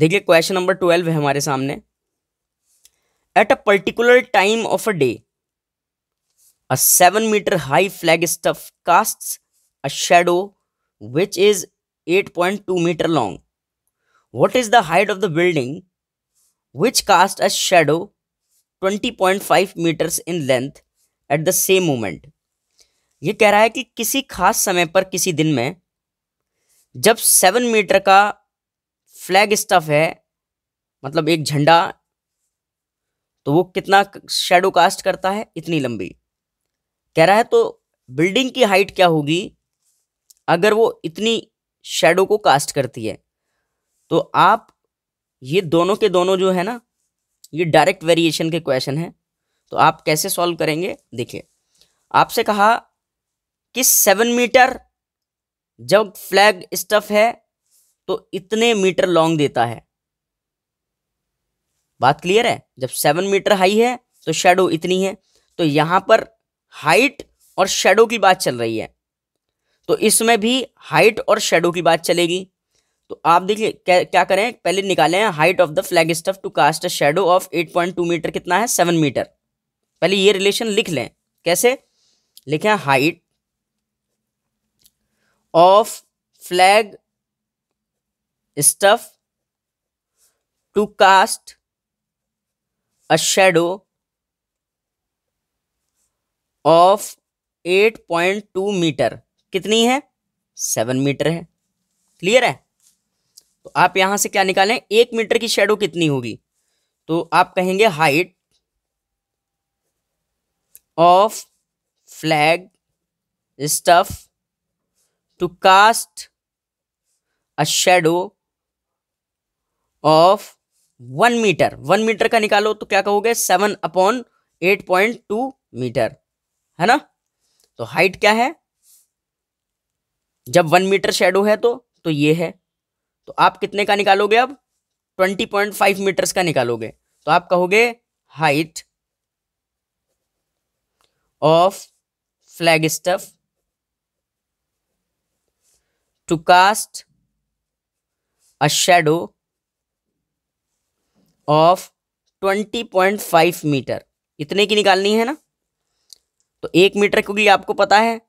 देखिए question number twelve है हमारे सामने at a particular time of a day a seven metre high flag staff cast a shadow which is eight point two metre long what is the height of the building which a shadow twenty point five metres in length at the same moment ये कह रहा है कि किसी खास समय पर किसी दिन में जब सेवन मीटर का फ्लैग स्टफ है मतलब एक झंडा तो वो कितना शेडो कास्ट करता है इतनी लंबी कह रहा है तो बिल्डिंग की हाइट क्या होगी अगर वो इतनी शेडो को कास्ट करती है तो आप ये दोनों के दोनों जो है ना ये डायरेक्ट वेरिएशन के क्वेश्चन हैं तो आप कैसे सॉल्व करेंगे देखिए आपसे कहा कि सेवन मीटर जब फ्लैग स्टफ है तो इतने मीटर लॉन्ग देता है बात क्लियर है जब सेवन मीटर हाई है तो शेडो इतनी है तो यहां पर हाइट और शेडो की बात चल रही है तो इसमें भी हाइट और शेडो की बात चलेगी तो आप देखिए क्या क्या करें पहले निकालें height of the flag staff to cast shadow of eight point two metre कितना है सेवन मीटर पहले ये रिलेशन लिख लें कैसे लिखें height of flag stuff to cast a shadow of 8.2 metre कितनी है सेवन मीटर है क्लियर है तो आप यहां से क्या निकालें एक मीटर की शेडो कितनी होगी तो आप कहेंगे height of flag staff to cast a shadow of one metre one metre का निकालो तो क्या कहोगे seven upon eight point two metre है ना तो हाइट क्या है जब वन मीटर शेडो है तो तो ये है तो आप कितने का निकालोगे अब ट्वेंटी पॉइंट फाइव मीटर्स का निकालोगे तो आप कहोगे height of flag staff to cast a shadow of twenty point five metre इतने की निकालनी है ना तो एक मीटर क्योंकि आपको पता है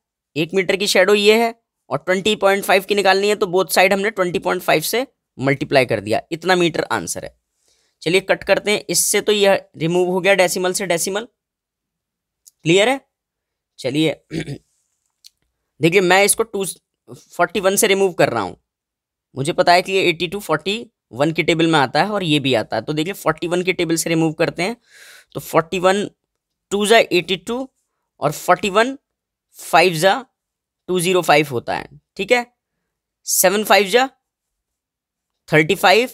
एक मीटर की शेडो ये है और ट्वेंटी पॉइंट फाइव की निकालनी है तो बोथ साइड हमने ट्वेंटी पॉइंट फाइव से मल्टीप्लाई कर दिया इतना मीटर आंसर है चलिए कट करते हैं इससे तो यह रिमूव हो गया डेसिमल से डेसिमल क्लियर है चलिए देखिए मैं इसको टू फोर्टी वन से रिमूव कर रहा हूँ मुझे पता है कि ये एट्टी टू फोर्टी वन के टेबल में आता है और ये भी आता है तो देखिए फोर्टी वन के टेबल से रिमूव करते हैं तो फोर्टी वन टू ज़ा एटी टू और फोर्टी वन फाइव ज़ा टू ज़ीरो फाइव होता है ठीक है सेवन फाइव ज़ा थर्टी फाइव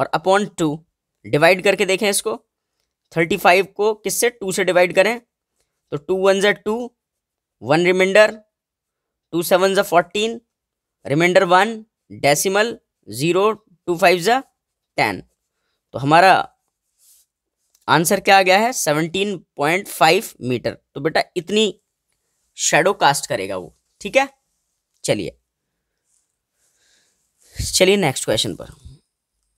और अपॉन टू डिवाइड करके देखें इसको थर्टी फाइव को किससे टू से डिवाइड करें तो टू वन ज़ा two one remainder two seven ज़ा fourteen remainder one decimal zero two five ज़ा टेन तो हमारा आंसर क्या आ गया है सेवनटीन पॉइंट फाइव मीटर तो बेटा इतनी शेडो कास्ट करेगा वो ठीक है चलिए चलिए नेक्स्ट क्वेश्चन पर